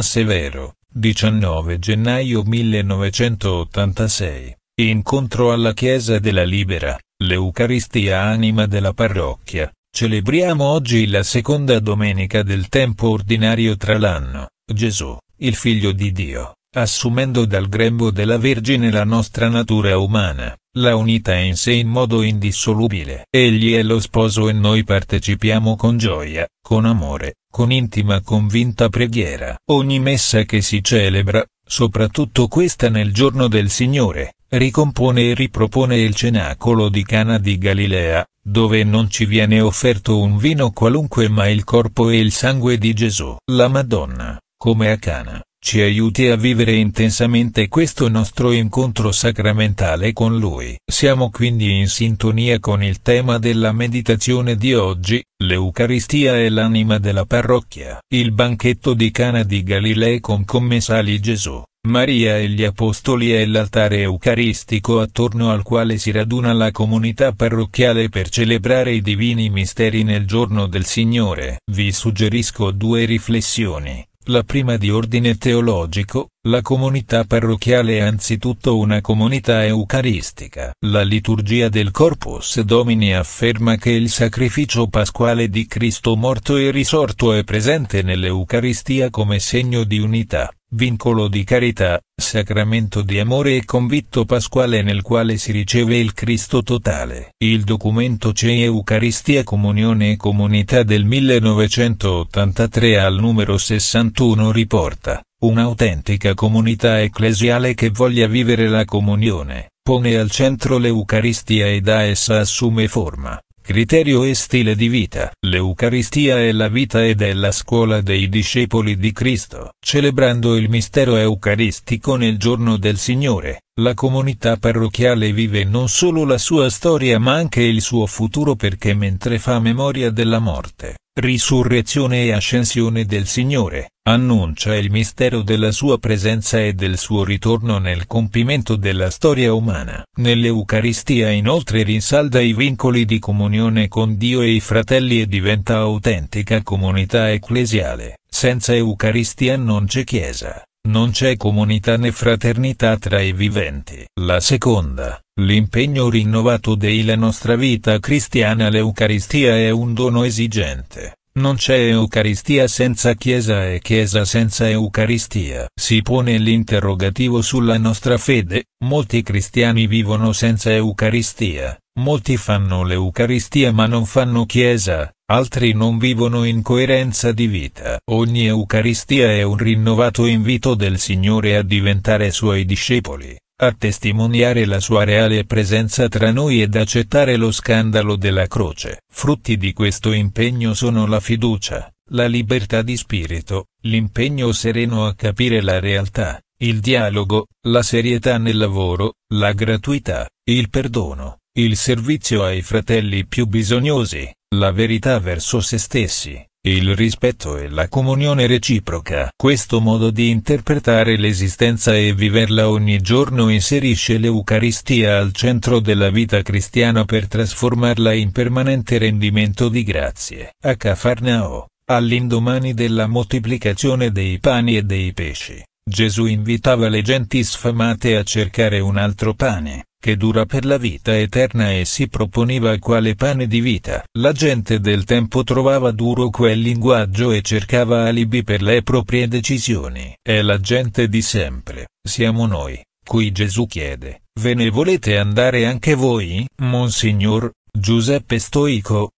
Severo, 19 gennaio 1986, incontro alla Chiesa della Libera, l'Eucaristia anima della parrocchia. Celebriamo oggi la seconda domenica del tempo ordinario tra l'anno, Gesù, il Figlio di Dio, assumendo dal grembo della Vergine la nostra natura umana, la unita in sé in modo indissolubile. Egli è lo sposo e noi partecipiamo con gioia, con amore, con intima convinta preghiera. Ogni messa che si celebra, soprattutto questa nel giorno del Signore, ricompone e ripropone il cenacolo di Cana di Galilea, dove non ci viene offerto un vino qualunque ma il corpo e il sangue di Gesù. La Madonna, come a Cana, ci aiuti a vivere intensamente questo nostro incontro sacramentale con Lui. Siamo quindi in sintonia con il tema della meditazione di oggi, l'Eucaristia è l'anima della parrocchia. Il banchetto di Cana di Galilei con commessali Gesù, Maria e gli Apostoli è l'altare eucaristico attorno al quale si raduna la comunità parrocchiale per celebrare i divini misteri nel giorno del Signore. Vi suggerisco due riflessioni la prima di ordine teologico, la comunità parrocchiale è anzitutto una comunità eucaristica. La liturgia del Corpus Domini afferma che il sacrificio pasquale di Cristo morto e risorto è presente nell'Eucaristia come segno di unità vincolo di carità, sacramento di amore e convitto pasquale nel quale si riceve il Cristo totale. Il documento CE Eucaristia Comunione e Comunità del 1983 al numero 61 riporta, un'autentica comunità ecclesiale che voglia vivere la comunione, pone al centro l'Eucaristia ed a essa assume forma criterio e stile di vita. L'Eucaristia è la vita ed è la scuola dei discepoli di Cristo. Celebrando il mistero eucaristico nel giorno del Signore, la comunità parrocchiale vive non solo la sua storia ma anche il suo futuro perché mentre fa memoria della morte, risurrezione e ascensione del Signore, annuncia il mistero della sua presenza e del suo ritorno nel compimento della storia umana. Nell'Eucaristia inoltre rinsalda i vincoli di comunione con Dio e i fratelli e diventa autentica comunità ecclesiale. Senza Eucaristia non c'è Chiesa non c'è comunità né fraternità tra i viventi. La seconda, l'impegno rinnovato della nostra vita cristiana l'Eucaristia è un dono esigente. Non c'è Eucaristia senza Chiesa e Chiesa senza Eucaristia. Si pone l'interrogativo sulla nostra fede, molti cristiani vivono senza Eucaristia, molti fanno l'Eucaristia ma non fanno Chiesa, Altri non vivono in coerenza di vita. Ogni Eucaristia è un rinnovato invito del Signore a diventare Suoi discepoli, a testimoniare la Sua reale presenza tra noi ed accettare lo scandalo della croce. Frutti di questo impegno sono la fiducia, la libertà di spirito, l'impegno sereno a capire la realtà, il dialogo, la serietà nel lavoro, la gratuità, il perdono, il servizio ai fratelli più bisognosi, la verità verso se stessi, il rispetto e la comunione reciproca. Questo modo di interpretare l'esistenza e viverla ogni giorno inserisce l'Eucaristia al centro della vita cristiana per trasformarla in permanente rendimento di grazie. A Cafarnao, all'indomani della moltiplicazione dei pani e dei pesci, Gesù invitava le genti sfamate a cercare un altro pane che dura per la vita eterna e si proponeva quale pane di vita. La gente del tempo trovava duro quel linguaggio e cercava alibi per le proprie decisioni. È la gente di sempre, siamo noi, cui Gesù chiede, ve ne volete andare anche voi, Monsignor? Giuseppe Stoico,